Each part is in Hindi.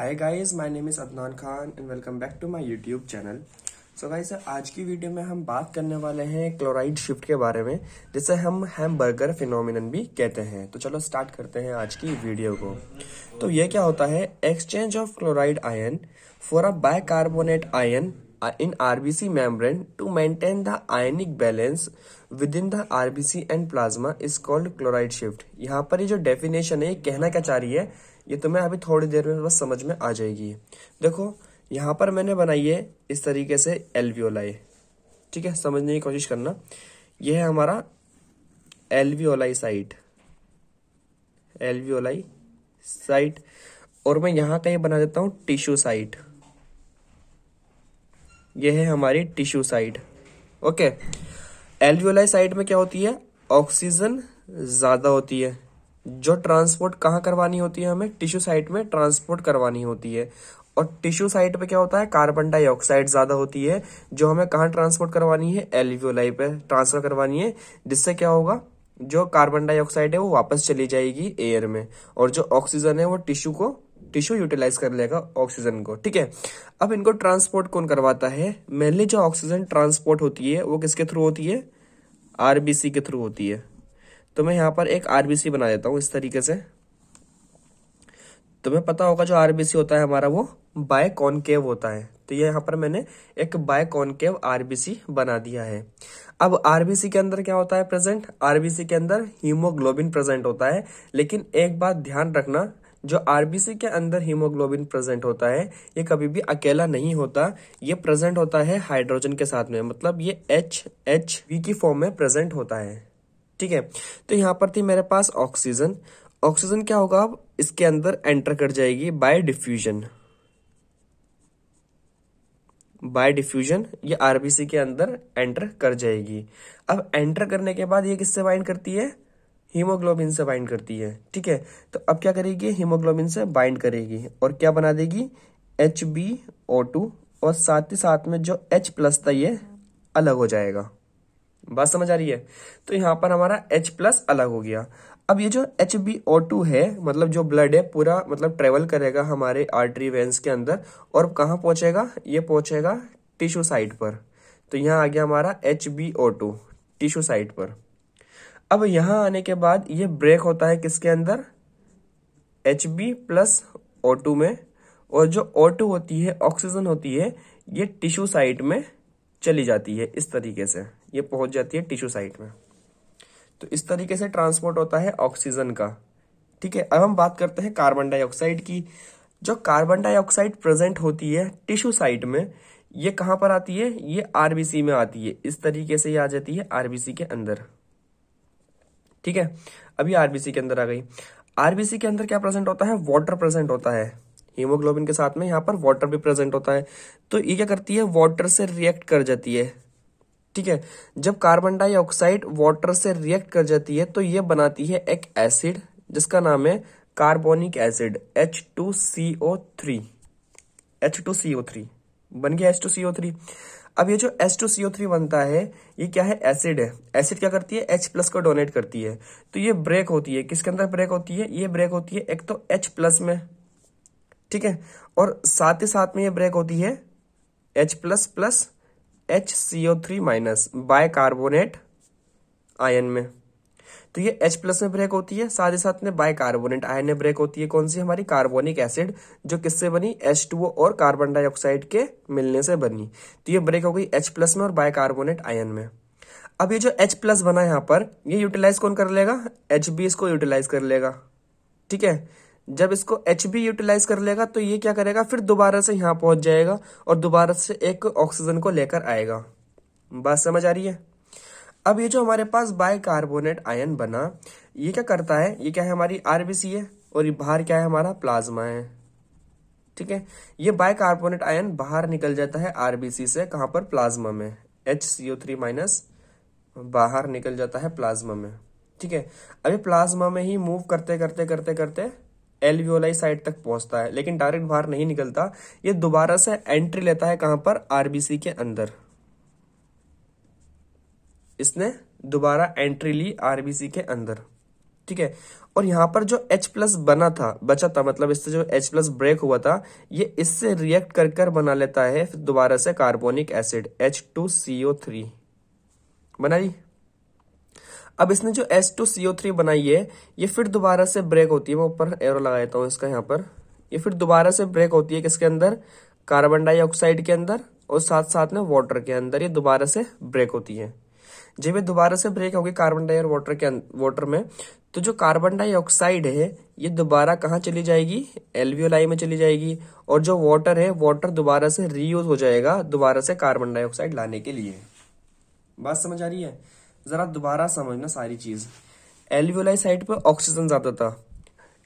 Hi guys my name is Adnan Khan and welcome back to my YouTube channel so guys आज की वीडियो में हम बात करने वाले हैं क्लोराइड शिफ्ट के बारे में जिसे हम हैमबर्गर फिनोमिनन भी कहते हैं तो चलो स्टार्ट करते हैं आज की वीडियो को तो ये क्या होता है exchange of chloride ion for a bicarbonate ion in R B C membrane to maintain the ionic balance within the R B C and plasma is called chloride shift यहाँ पर ये जो डेफिनेशन है ये कहना क्या चाह रही है ये तुम्हें तो अभी थोड़ी देर में बस समझ में आ जाएगी देखो यहाँ पर मैंने बनाई है इस तरीके से एलवीओलाई ठीक है समझने की कोशिश करना यह है हमारा एलवीओलाई साइट एलवीओलाई साइट और मैं यहां कहीं बना देता हूं टिश्यू साइट यह है हमारी tissue site okay alveoli site में क्या होती है ऑक्सीजन ज़्यादा होती है जो ट्रांसपोर्ट कहाँ करवानी होती है हमें टिश्यू साइट में ट्रांसपोर्ट करवानी होती है और टिश्यू साइट पे क्या होता है कार्बन डाइऑक्साइड ज्यादा होती है जो हमें कहाँ ट्रांसपोर्ट करवानी है एल्वियोलाई पे ट्रांसफर करवानी है जिससे क्या होगा जो कार्बन डाइऑक्साइड है वो वापस चली जाएगी एयर में और जो ऑक्सीजन है वो टिश्यू को टिश्यू यूटिलाइज कर लेगा ऑक्सीजन को ठीक है अब इनको ट्रांसपोर्ट कौन करवाता है मेनली जो ऑक्सीजन ट्रांसपोर्ट होती है वो किसके थ्रू होती है आरबीसी के थ्रू होती है तो मैं यहाँ पर एक आरबीसी बना देता हूँ इस तरीके से तुम्हें पता होगा जो आरबीसी होता है हमारा वो बाय कॉनकेव होता है तो ये यहाँ पर मैंने एक बाय कॉनकेव आरबीसी बना दिया है अब आरबीसी के अंदर क्या होता है प्रेजेंट आरबीसी के अंदर हीमोग्लोबिन प्रेजेंट होता है लेकिन एक बात ध्यान रखना जो आरबीसी के अंदर हीमोग्लोबिन प्रेजेंट होता है ये कभी भी अकेला नहीं होता ये प्रेजेंट होता है हाइड्रोजन के साथ में मतलब ये एच एच वी की फॉर्म में प्रेजेंट होता है ठीक है तो यहाँ पर थी मेरे पास ऑक्सीजन ऑक्सीजन क्या होगा अब इसके अंदर एंटर कर जाएगी बाय डिफ्यूजन बाय डिफ्यूजन ये आरबीसी के अंदर एंटर कर जाएगी अब एंटर करने के बाद ये किससे बाइंड करती है हीमोग्लोबिन से बाइंड करती है ठीक है तो अब क्या करेगी हीमोग्लोबिन से बाइंड करेगी और क्या बना देगी एच बी ओ टू और साथ ही साथ में जो H प्लस था ये अलग हो जाएगा बात समझ आ रही है तो यहाँ पर हमारा एच प्लस अलग हो गया अब ये जो एच बी ओ टू है मतलब जो ब्लड है पूरा मतलब ट्रेवल करेगा हमारे आर्टरी वेंस के अंदर और कहा पहुंचेगा ये पहुंचेगा टिश्यू साइट पर तो यहाँ आ गया हमारा H B O two tissue site पर अब यहां आने के बाद ये ब्रेक होता है किसके अंदर H B plus O two में और जो ओ टू होती है ऑक्सीजन होती है ये टिश्यू साइट में चली जाती है इस तरीके से ये पहुंच जाती है टिश्यू साइट में तो इस तरीके से ट्रांसपोर्ट होता है ऑक्सीजन का ठीक है अब हम बात करते हैं कार्बन डाइऑक्साइड की जो कार्बन डाइऑक्साइड प्रेजेंट होती है टिश्यू साइट में ये कहां पर आती है ये आरबीसी में आती है इस तरीके से ये आ जाती है आरबीसी के अंदर ठीक है अभी आरबीसी के अंदर आ गई आरबीसी के अंदर क्या प्रेजेंट होता है वाटर प्रेजेंट होता है हीमोग्लोबिन के साथ में यहां पर वाटर भी प्रेजेंट होता है तो ये क्या करती है वाटर से रिएक्ट कर जाती है ठीक है जब कार्बन डाइऑक्साइड वाटर से रिएक्ट कर जाती है तो ये बनाती है एक एसिड जिसका नाम है carbonic acid H two C O three H two C O three बन गया H two C O three अब ये जो H two C O three बनता है ये क्या है एसिड है एसिड क्या करती है एच प्लस को डोनेट करती है तो ये ब्रेक होती है किसके अंदर ब्रेक होती है ये ब्रेक होती है एक तो एच प्लस में ठीक है और साथ ही साथ में ये ब्रेक होती है H plus plus H C O three minus bicarbonate ion में तो ये H प्लस में ब्रेक होती है साथ ही साथ में बाय कार्बोनेट आयन में ब्रेक होती है कौन सी हमारी कार्बोनिक एसिड जो किससे बनी एच टू और कार्बन डाइऑक्साइड के मिलने से बनी तो ये ब्रेक हो गई H प्लस में और बाय कार्बोनेट आयन में अब ये जो H प्लस बना यहां पर ये यूटिलाइज कौन कर लेगा एच बी इसको यूटिलाइज कर लेगा ठीक है जब इसको एच बी यूटिलाइज कर लेगा तो ये क्या करेगा फिर दोबारा से यहां पहुंच जाएगा और दोबारा से एक ऑक्सीजन को लेकर आएगा बात समझ आ रही है अब ये जो हमारे पास बाय आयन बना ये क्या करता है ये क्या है हमारी आरबीसी है और ये बाहर क्या है हमारा प्लाज्मा है ठीक है ये बायकार्बोनेट आयन बाहर निकल जाता है आरबीसी से कहां पर प्लाज्मा में एच सी थ्री माइनस बाहर निकल जाता है प्लाज्मा में ठीक है अभी प्लाज्मा में ही मूव करते करते करते करते एलवीओलाई साइड तक पहुंचता है लेकिन डायरेक्ट बाहर नहीं निकलता ये दोबारा से एंट्री लेता है कहां पर आरबीसी के अंदर इसने दोबारा एंट्री ली आरबीसी के अंदर ठीक है और यहां पर जो H प्लस बना था बचा था मतलब इससे जो H प्लस ब्रेक हुआ था ये इससे रिएक्ट कर कर बना लेता है दोबारा से कार्बोनिक एसिड H2CO3 बना ली अब इसने जो एस टू सीओ थ्री बनाई है ये फिर दोबारा से ब्रेक होती है मैं ऊपर एरो लगा देता हूँ इसका यहाँ पर ये फिर दोबारा से ब्रेक होती है किसके अंदर कार्बन डाइऑक्साइड के अंदर और साथ साथ में वाटर के अंदर ये दोबारा से ब्रेक होती है जब ये दोबारा से ब्रेक होगी कार्बन डाइ और वाटर के वाटर में तो जो कार्बन डाइऑक्साइड है ये दोबारा कहाँ चली जाएगी एलवीओलाई में चली जाएगी और जो वाटर है वाटर दोबारा से रीयूज हो जाएगा दोबारा से कार्बन डाइऑक्साइड लाने के लिए बात समझ आ रही है ज़रा दोबारा समझना सारी चीज़ एल्वियोलाई साइड पर ऑक्सीजन ज़्यादा था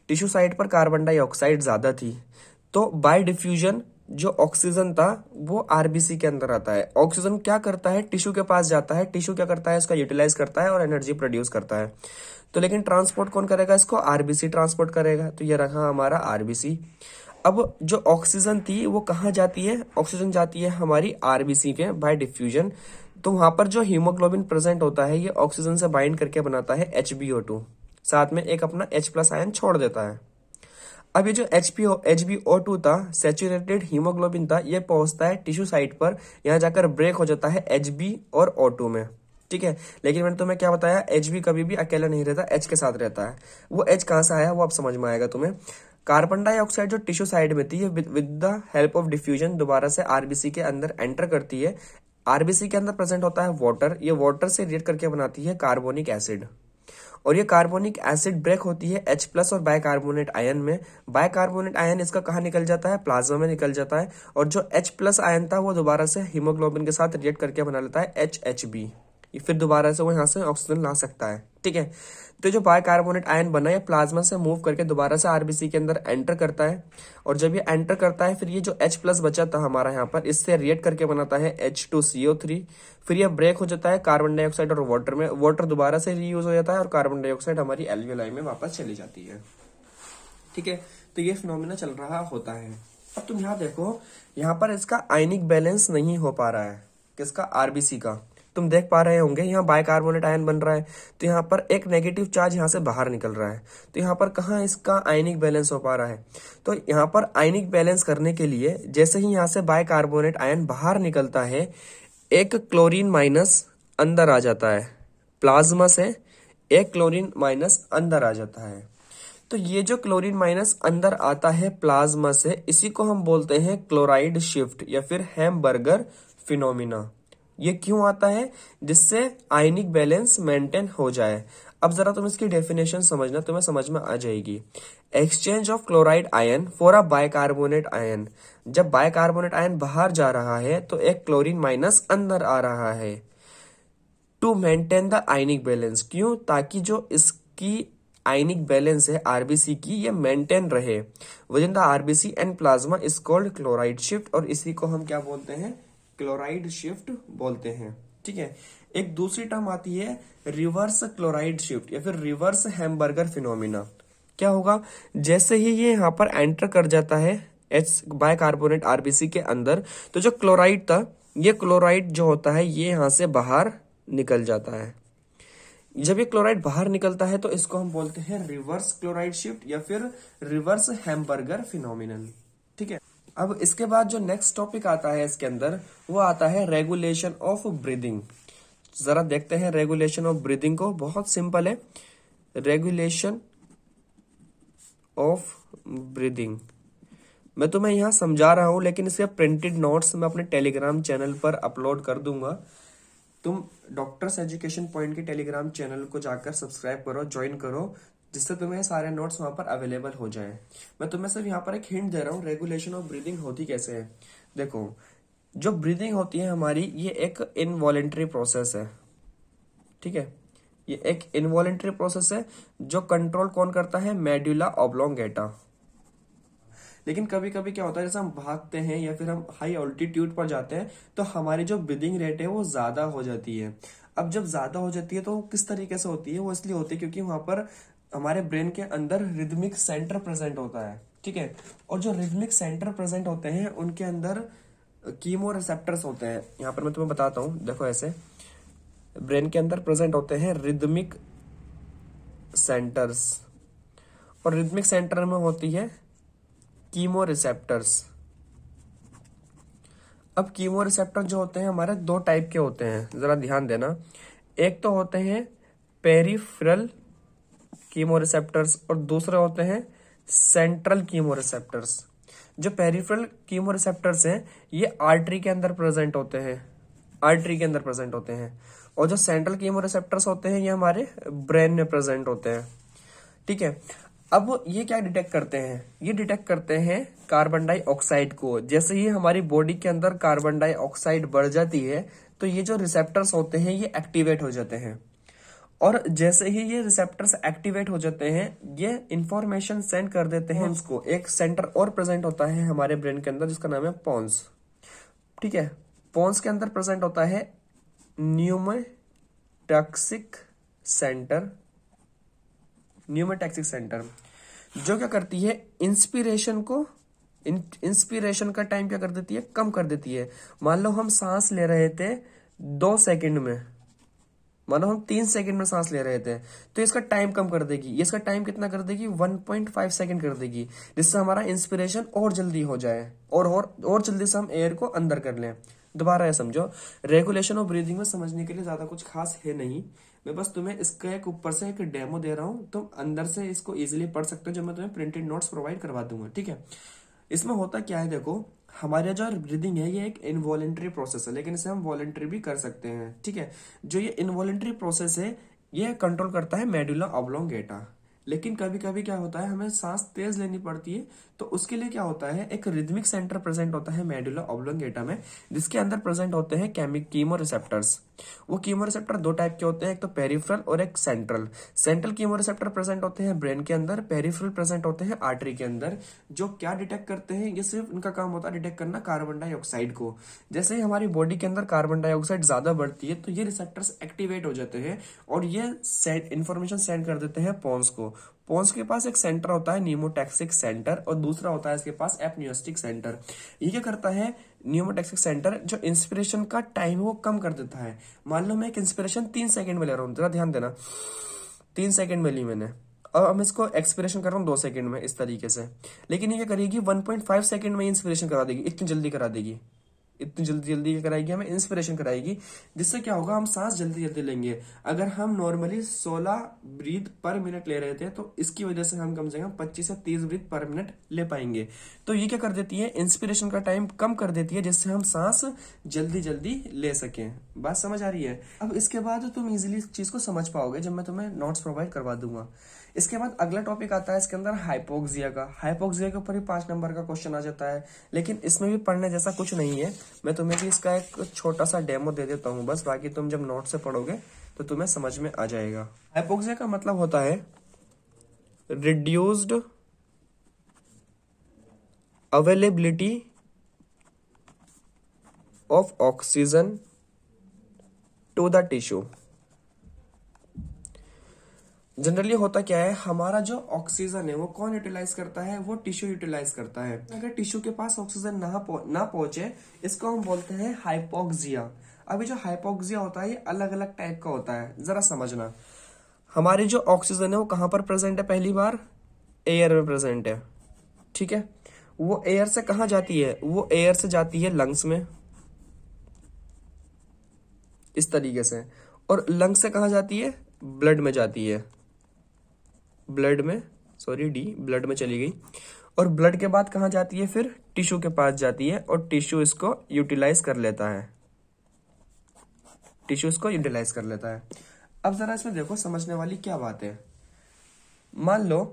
टिश्यू साइड पर कार्बन डाइऑक्साइड ज़्यादा थी तो बाय डिफ्यूजन जो ऑक्सीजन था वो आरबीसी के अंदर आता है ऑक्सीजन क्या करता है टिश्यू के पास जाता है टिश्यू क्या करता है उसका यूटिलाइज करता है और एनर्जी प्रोड्यूस करता है तो लेकिन ट्रांसपोर्ट कौन करेगा इसको आरबीसी ट्रांसपोर्ट करेगा तो ये रखा हमारा आरबीसी अब जो ऑक्सीजन थी वो कहाँ जाती है ऑक्सीजन जाती है हमारी आरबीसी के बाय डिफ्यूजन तो वहां पर जो हीमोग्लोबिन प्रेजेंट होता है ये ऑक्सीजन से बाइंड करके बनाता है एच साथ में एक अपना एच प्लस आयन छोड़ देता है अब ये जो H P H B O two था सेचुरेटेड हीमोग्लोबिन था ये पहुंचता है टिश्यू साइट पर यहां जाकर ब्रेक हो जाता है एच बी और ओ टू में ठीक है लेकिन मैंने तुम्हें क्या बताया एच बी कभी भी अकेला नहीं रहता एच के साथ रहता है वो एच कहां से आया वो आप समझ में आएगा तुम्हें कार्बन डाइऑक्साइड जो टिश्यू साइड में थी with the help of diffusion दोबारा से आरबीसी के अंदर एंटर करती है आरबीसी के अंदर प्रेजेंट होता है वाटर ये वाटर से रिएक्ट करके बनाती है कार्बोनिक एसिड और ये कार्बोनिक एसिड ब्रेक होती है H प्लस और बायकार्बोनेट आयन में बायकार्बोनेट आयन इसका कहा निकल जाता है प्लाज्मा में निकल जाता है और जो H प्लस आयन था वो दोबारा से हीमोग्लोबिन के साथ रिएक्ट करके बना लेता है एच एच बी फिर दोबारा से वो यहां से ऑक्सीजन ला सकता है ठीक है तो जो बायकार्बोनेट आयन बना है प्लाज्मा से मूव करके दोबारा से आरबीसी के अंदर एंटर करता है और जब ये एंटर करता है फिर ये जो H प्लस बचा था हमारा यहाँ पर इससे रिएक्ट करके बनाता है एच टू सीओ थ्री फिर यह ब्रेक हो जाता है कार्बन डाइऑक्साइड और वाटर में वाटर दोबारा से रीयूज हो जाता है और कार्बन डाइऑक्साइड हमारी एलवीएलआई में वापस चली जाती है ठीक है तो ये फिनोमिना चल रहा होता है अब तुम यहां देखो यहाँ पर इसका आयनिक बैलेंस नहीं हो पा रहा है किसका आरबीसी का तुम देख पा रहे होंगे यहाँ बायकार्बोनेट आयन बन रहा है तो यहाँ पर एक नेगेटिव चार्ज यहाँ से बाहर निकल रहा है तो यहाँ पर कहाँ इसका आयनिक बैलेंस हो पा रहा है तो यहाँ पर आयनिक बैलेंस करने के लिए जैसे ही यहाँ से बायकार्बोनेट आयन बाहर निकलता है एक क्लोरीन माइनस अंदर आ जाता है प्लाज्मा से एक क्लोरीन माइनस अंदर आ जाता है तो ये जो क्लोरीन माइनस अंदर आता है प्लाज्मा से इसी को हम बोलते हैं क्लोराइड शिफ्ट या फिर हैमबर्गर फिनोमिना ये क्यों आता है जिससे आयनिक बैलेंस मेंटेन हो जाए अब जरा तुम इसकी डेफिनेशन समझना तुम्हें समझ में आ जाएगी exchange of chloride ion for a bicarbonate ion जब बायकार्बोनेट आयन बाहर जा रहा है तो एक क्लोरीन माइनस अंदर आ रहा है to maintain the ionic balance क्यों ताकि जो इसकी आयनिक बैलेंस है आरबीसी की ये मेंटेन रहे with the RBC and plasma is called chloride shift और इसी को हम क्या बोलते हैं क्लोराइड शिफ्ट बोलते हैं ठीक है एक दूसरी टर्म आती है रिवर्स क्लोराइड शिफ्ट या फिर रिवर्स हैमबर्गर फिनोमिना क्या होगा जैसे ही ये यहां पर एंटर कर जाता है एच बाय कार्बोनेट आरबीसी के अंदर तो जो क्लोराइड था ये क्लोराइड जो होता है ये यहां से बाहर निकल जाता है जब ये क्लोराइड बाहर निकलता है तो इसको हम बोलते हैं रिवर्स क्लोराइड शिफ्ट या फिर रिवर्स हैमबर्गर फिनोमिनल अब इसके बाद जो नेक्स्ट टॉपिक आता है इसके अंदर वो आता है रेगुलेशन ऑफ ब्रीदिंग जरा देखते हैं रेगुलेशन ऑफ ब्रीदिंग को बहुत सिंपल है रेगुलेशन ऑफ ब्रीदिंग मैं तुम्हें यहां समझा रहा हूँ लेकिन इसके प्रिंटेड नोट्स मैं अपने टेलीग्राम चैनल पर अपलोड कर दूंगा तुम डॉक्टर्स एजुकेशन पॉइंट के टेलीग्राम चैनल को जाकर सब्सक्राइब करो ज्वाइन करो जिससे तुम्हें सारे नोट्स वहां पर अवेलेबल हो जाएं मैं तुम्हें सिर्फ यहाँ पर एक हिंट दे रहा हूँ रेगुलेशन ऑफ ब्रीदिंग होती कैसे है देखो जो ब्रीदिंग होती है हमारी ये एक इनवॉलेंट्री प्रोसेस है ठीक है ये एक इनवॉलेंट्री प्रोसेस है जो कंट्रोल कौन करता है मेड्यूला ऑब्लोंगेटा लेकिन कभी कभी क्या होता है जैसे हम भागते हैं या फिर हम हाई ऑल्टीट्यूड पर जाते हैं तो हमारी जो ब्रीदिंग रेट है वो ज्यादा हो जाती है अब जब ज्यादा हो जाती है तो किस तरीके से होती है वो इसलिए होती है क्योंकि वहां पर हमारे ब्रेन के अंदर रिदमिक सेंटर प्रेजेंट होता है ठीक है और जो रिदमिक सेंटर प्रेजेंट होते हैं उनके अंदर कीमो रिसेप्टर्स होते हैं यहाँ पर मैं तुम्हें बताता हूँ देखो ऐसे ब्रेन के अंदर प्रेजेंट होते हैं रिदमिक सेंटर्स और रिदमिक सेंटर में होती है कीमो रिसेप्टर्स अब कीमो रिसेप्टर जो होते हैं हमारे दो टाइप के होते हैं जरा ध्यान देना एक तो होते हैं पेरीफ्रल कीमोरिसेप्टर्स और दूसरे होते हैं सेंट्रल कीमोरिसेप्टर्स जो पेरिफेरल कीमोरिसेप्टर्स हैं ये आर्टरी के अंदर प्रेजेंट होते हैं आर्टरी के अंदर प्रेजेंट होते हैं और जो सेंट्रल कीमोरिसेप्टर्स होते हैं ये हमारे ब्रेन में प्रेजेंट होते हैं ठीक है अब ये क्या डिटेक्ट करते हैं ये डिटेक्ट करते हैं कार्बन डाइऑक्साइड को जैसे ही हमारी बॉडी के अंदर कार्बन डाइऑक्साइड बढ़ जाती है तो ये जो रिसेप्टर्स होते हैं ये एक्टिवेट हो जाते हैं और जैसे ही ये रिसेप्टर्स एक्टिवेट हो जाते हैं ये इंफॉर्मेशन सेंड कर देते हैं हाँ। उसको एक सेंटर और प्रेजेंट होता है हमारे ब्रेन के अंदर जिसका नाम है पॉन्स ठीक है पॉन्स के अंदर प्रेजेंट होता है न्यूमेटॉक्सिक सेंटर न्यूमेटॉक्सिक सेंटर जो क्या करती है इंस्पिरेशन को इंस्पिरेशन का टाइम क्या कर देती है कम कर देती है मान लो हम सांस ले रहे थे दो सेकंड में मानो हम तीन सेकंड में सांस ले रहे थे तो इसका टाइम कम कर देगी इसका टाइम कितना कर देगी 1.5 सेकंड कर देगी जिससे हमारा इंस्पिरेशन और जल्दी हो जाए और और, और जल्दी से हम एयर को अंदर कर लें दोबारा है समझो रेगुलेशन और ब्रीदिंग में समझने के लिए ज्यादा कुछ खास है नहीं मैं बस तुम्हें इसका एक ऊपर से एक डेमो दे रहा हूं तुम अंदर से इसको इजिली पढ़ सकते हो जो मैं तुम्हें प्रिंटेड नोट्स प्रोवाइड करवा दूंगा ठीक है इसमें होता क्या है देखो हमारे जो ब्रीदिंग है ये एक इनवॉलेंट्री प्रोसेस है लेकिन इसे हम वॉलेंट्री भी कर सकते हैं ठीक है जो ये इनवॉलेंट्री प्रोसेस है ये कंट्रोल करता है मेडुला ऑबलोंगेटा लेकिन कभी कभी क्या होता है हमें सांस तेज लेनी पड़ती है तो उसके लिए क्या होता है एक रिदमिक सेंटर प्रेजेंट होता है मेडुला ऑब्लोंगेटा में जिसके अंदर प्रेजेंट होते हैं केमी कीमो रिसेप्टर्स वो कीमोरिसेप्टर दो टाइप के होते हैं एक तो पेरिफ्रल और एक सेंट्रल सेंट्रल कीमोरिसेप्टर प्रेजेंट होते हैं ब्रेन के अंदर पेरिफ्रल प्रेजेंट होते हैं आर्टरी के अंदर जो क्या डिटेक्ट करते हैं ये सिर्फ इनका काम होता है डिटेक्ट करना कार्बन डाइऑक्साइड को जैसे ही हमारी बॉडी के अंदर कार्बन डाइऑक्साइड ज्यादा बढ़ती है तो ये रिसेप्टर एक्टिवेट हो जाते हैं और ये इन्फॉर्मेशन सेंड कर देते हैं पॉन्स को पोन्स के पास एक सेंटर होता है नीमोटेक्सिक सेंटर और दूसरा होता है इसके पास एपनियोस्टिक सेंटर ये क्या करता है न्यूमोटेक्सिक सेंटर जो इंस्पिरेशन का टाइम वो कम कर देता है मान लो मैं एक इंस्पिरेशन तीन सेकंड में ले रहा हूँ जरा ध्यान देना तीन सेकंड में ली मैंने और हम इसको एक्सपिरेशन कर रहा हूँ दो सेकंड में इस तरीके से लेकिन ये क्या करेगी वन पॉइंट फाइव सेकंड में इंस्पिरेशन करा देगी इतनी जल्दी करा देगी इतनी जल्दी जल्दी क्या कराएगी हमें इंस्पिरेशन कराएगी जिससे क्या होगा हम सांस जल्दी जल्दी लेंगे अगर हम नॉर्मली 16 ब्रीथ पर मिनट ले रहे थे तो इसकी वजह से हम कम से कम 25 से 30 ब्रीथ पर मिनट ले पाएंगे तो ये क्या कर देती है इंस्पिरेशन का टाइम कम कर देती है जिससे हम सांस जल्दी जल्दी ले सकें बात समझ आ रही है अब इसके बाद तुम इजिली इस चीज को समझ पाओगे जब मैं तुम्हें नोट्स प्रोवाइड करवा दूंगा इसके बाद अगला टॉपिक आता है इसके अंदर हाइपोक्सिया का हाइपोक्सिया के ऊपर ही पांच नंबर का क्वेश्चन आ जाता है लेकिन इसमें भी पढ़ने जैसा कुछ नहीं है मैं तुम्हें भी इसका एक छोटा सा डेमो दे देता हूँ बस बाकी तुम जब नोट से पढ़ोगे तो तुम्हें समझ में आ जाएगा हाइपोक्सिया का मतलब होता है reduced availability of oxygen to the tissue generally होता क्या है हमारा जो ऑक्सीजन है वो कौन यूटिलाइज करता है वो टिश्यू यूटिलाइज करता है अगर टिश्यू के पास ऑक्सीजन ना पो, ना पहुंचे इसको हम बोलते हैं हाइपोक्सिया अभी जो हाइपोक्सिया होता है ये अलग अलग टाइप का होता है जरा समझना हमारी जो ऑक्सीजन है वो कहाँ पर प्रेजेंट है पहली बार एयर में प्रेजेंट है ठीक है वो एयर से कहा जाती है वो एयर से जाती है लंग्स में इस तरीके से और लंग्स से कहा जाती है ब्लड में जाती है ब्लड में सॉरी डी ब्लड में चली गई और ब्लड के बाद कहाँ जाती है फिर टिश्यू के पास जाती है और टिश्यू इसको यूटिलाइज कर लेता है टिश्यू इसको यूटिलाइज कर लेता है अब जरा इसमें देखो समझने वाली क्या बात है मान लो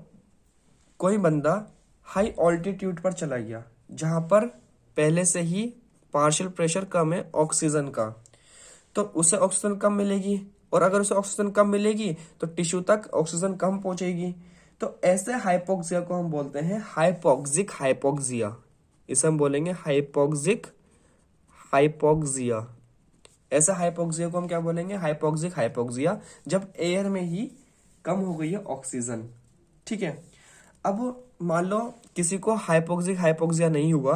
कोई बंदा हाई ऑल्टीट्यूड पर चला गया जहां पर पहले से ही पार्शियल प्रेशर कम है ऑक्सीजन का तो उसे ऑक्सीजन कम मिलेगी और अगर उसे ऑक्सीजन कम मिलेगी तो टिश्यू तक ऑक्सीजन कम पहुंचेगी तो ऐसे हाइपोक्सिया को हम बोलते हैं हाइपोक्सिक हाइपोक्सिया इसे हम बोलेंगे हाइपोक्सिक हाइपोक्सिया ऐसे हाइपोक्सिया को हम क्या बोलेंगे हाइपोक्सिक हाइपोक्सिया जब एयर में ही कम हो गई है ऑक्सीजन ठीक है अब मान लो किसी को हाइपोक्सिक हाइपोक्सिया नहीं हुआ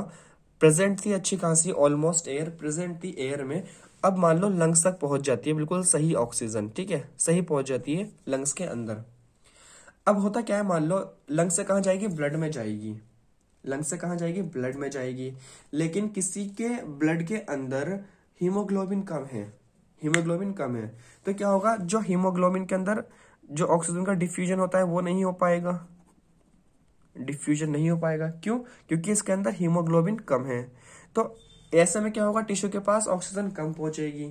प्रेजेंट थी अच्छी खासी ऑलमोस्ट एयर प्रेजेंट थी एयर में अब मान लो लंग्स तक पहुंच जाती है बिल्कुल सही ऑक्सीजन ठीक है सही पहुंच जाती है लंग्स के अंदर अब होता क्या है मान लो लंग्स से कहा जाएगी ब्लड में जाएगी लंग्स से कहा जाएगी ब्लड में जाएगी लेकिन किसी के ब्लड के अंदर हीमोग्लोबिन कम है हीमोग्लोबिन कम है तो क्या होगा जो हीमोग्लोबिन के अंदर जो ऑक्सीजन का डिफ्यूजन होता है वो नहीं हो पाएगा डिफ्यूजन नहीं हो पाएगा क्यों क्योंकि इसके अंदर हीमोग्लोबिन कम है तो ऐसे में क्या होगा टिश्यू के पास ऑक्सीजन कम पहुंचेगी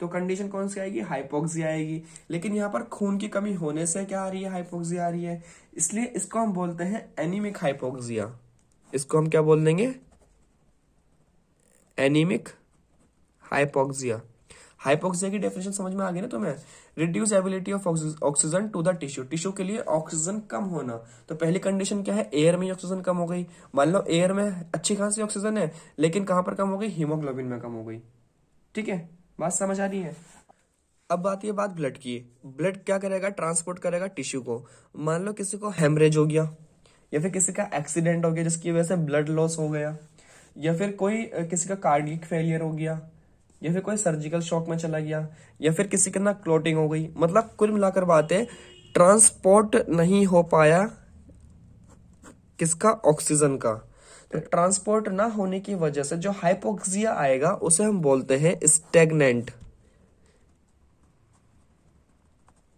तो कंडीशन कौन सी आएगी हाइपोक्सिया आएगी लेकिन यहाँ पर खून की कमी होने से क्या आ रही है हाइपोक्सिया आ रही है इसलिए इसको हम बोलते हैं एनीमिक हाइपोक्सिया इसको हम क्या बोल देंगे एनीमिक हाइपोक्सिया हाइपोक्सिया की डेफिनेशन समझ में आ गई ना तुम्हें reduce ability of oxygen to the tissue tissue के लिए ऑक्सीजन कम होना तो पहली कंडीशन क्या है एयर में ऑक्सीजन कम हो गई मान लो एयर में अच्छी खासी ऑक्सीजन है लेकिन कहां पर कम हो गई हीमोग्लोबिन में कम हो गई ठीक है बात समझ आ रही है अब बात ये बात ब्लड की ब्लड क्या करेगा ट्रांसपोर्ट करेगा टिश्यू को मान लो किसी को हेमरेज हो गया या फिर किसी का एक्सीडेंट हो गया जिसकी वजह से ब्लड लॉस हो गया या फिर कोई किसी का कार्डिक फेलियर हो गया या फिर कोई सर्जिकल शॉक में चला गया या फिर किसी के ना क्लोटिंग हो गई मतलब कुल मिलाकर बात है ट्रांसपोर्ट नहीं हो पाया किसका ऑक्सीजन का तो ट्रांसपोर्ट ना होने की वजह से जो हाइपोक्सिया आएगा उसे हम बोलते हैं स्टेगनेंट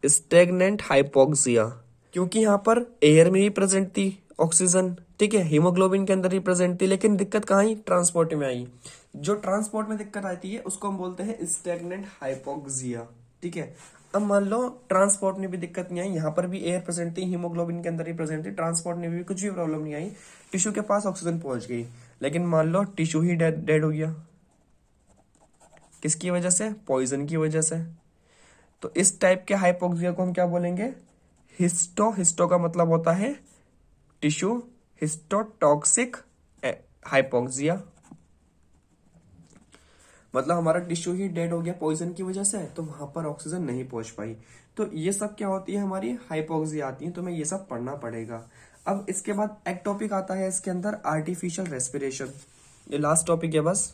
स्टेगनेंट हाइपोक्सिया क्योंकि यहां पर एयर में भी प्रेजेंट थी ऑक्सीजन ठीक है हीमोग्लोबिन के अंदर ही प्रेजेंट थी लेकिन दिक्कत कहां ट्रांसपोर्ट में आई जो ट्रांसपोर्ट में दिक्कत आती है उसको हम बोलते हैं स्टेगनेंट हाइपोक्सिया ठीक है अब मान लो ट्रांसपोर्ट में भी दिक्कत नहीं आई यहाँ पर भी एयर प्रेजेंट थी हीमोग्लोबिन के अंदर ही प्रेजेंट थी ट्रांसपोर्ट में भी कुछ भी प्रॉब्लम नहीं आई टिश्यू के पास ऑक्सीजन पहुंच गई लेकिन मान लो टिश्यू ही डेड डेड हो गया किसकी वजह से पॉइजन की वजह से तो इस टाइप के हाइपोक्सिया को हम क्या बोलेंगे हिस्टो हिस्टो का मतलब होता है टिश्यू हिस्टोटॉक्सिक हाइपोक्सिया मतलब हमारा टिश्यू ही डेड हो गया पॉइजन की वजह से तो वहां पर ऑक्सीजन नहीं पहुंच पाई तो ये सब क्या होती है हमारी हाइपोक्सी आती है तो मैं ये सब पढ़ना पड़ेगा अब इसके बाद एक टॉपिक आता है इसके अंदर आर्टिफिशियल रेस्पिरेशन ये लास्ट टॉपिक है बस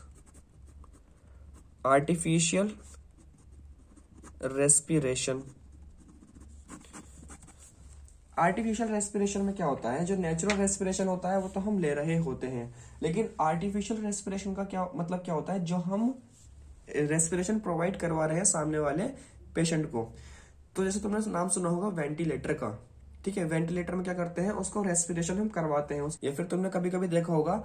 आर्टिफिशियल रेस्पिरेशन आर्टिफिशियल रेस्पिरेशन में क्या होता है जो नेचुरल रेस्पिरेशन होता है वो तो हम ले रहे होते हैं लेकिन आर्टिफिशियल रेस्पिरेशन का क्या मतलब क्या होता है जो हम रेस्पिरेशन प्रोवाइड करवा रहे हैं सामने वाले पेशेंट को तो जैसे तुमने नाम सुना होगा वेंटिलेटर का ठीक है वेंटिलेटर में क्या करते हैं उसको रेस्पिरेशन हम करवाते हैं या फिर तुमने कभी कभी देखा होगा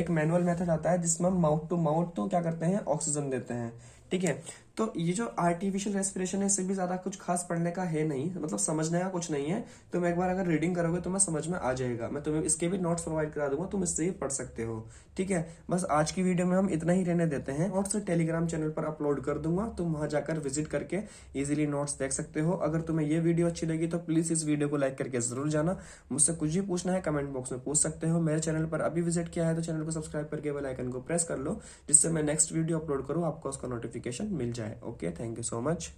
एक मैनुअल मेथड आता है जिसमें माउथ टू माउथ तो क्या करते हैं ऑक्सीजन देते हैं ठीक है तो ये जो आर्टिफिशियल रेस्पिरेशन है इससे भी ज्यादा कुछ खास पढ़ने का है नहीं मतलब समझने का कुछ नहीं है तुम एक बार अगर रीडिंग करोगे तो मैं समझ में आ जाएगा मैं तुम्हें इसके भी नोट्स प्रोवाइड करा दूंगा तुम इससे ही पढ़ सकते हो ठीक है बस आज की वीडियो में हम इतना ही रहने देते हैं नोट्स टेलीग्राम चैनल पर अपलोड कर दूंगा तुम वहां जाकर विजिट करके इजिली नोट्स देख सकते हो अगर तुम्हें ये वीडियो अच्छी लगी तो प्लीज इस वीडियो को लाइक करके जरूर जाना मुझसे कुछ भी पूछना है कमेंट बॉक्स में पूछ सकते हो मेरे चैनल पर अभी विजिट किया है तो चैनल को सब्सक्राइब करके बेलाइकन को प्रेस कर लो जिससे मैं नेक्स्ट वीडियो अपलोड करूँ आपको उसका नोटिफिकेशन मिल जाए है okay thank you so much